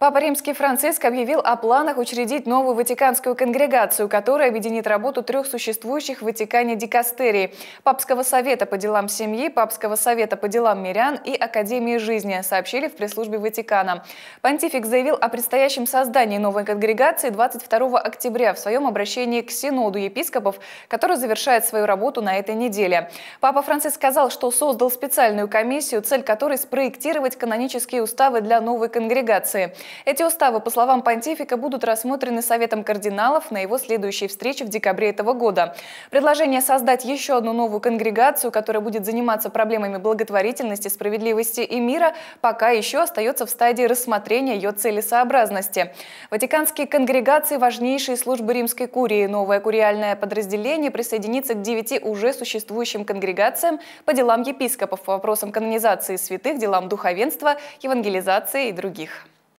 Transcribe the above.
Папа Римский Франциск объявил о планах учредить новую Ватиканскую конгрегацию, которая объединит работу трех существующих в Ватикане дикастерий – Папского совета по делам семьи, Папского совета по делам мирян и Академии жизни, сообщили в пресс-службе Ватикана. Понтифик заявил о предстоящем создании новой конгрегации 22 октября в своем обращении к Синоду епископов, который завершает свою работу на этой неделе. Папа Франциск сказал, что создал специальную комиссию, цель которой – спроектировать канонические уставы для новой конгрегации – эти уставы, по словам понтифика, будут рассмотрены Советом кардиналов на его следующей встрече в декабре этого года. Предложение создать еще одну новую конгрегацию, которая будет заниматься проблемами благотворительности, справедливости и мира, пока еще остается в стадии рассмотрения ее целесообразности. Ватиканские конгрегации – важнейшие службы римской курии. Новое куриальное подразделение присоединится к девяти уже существующим конгрегациям по делам епископов, по вопросам канонизации святых, делам духовенства, евангелизации и других.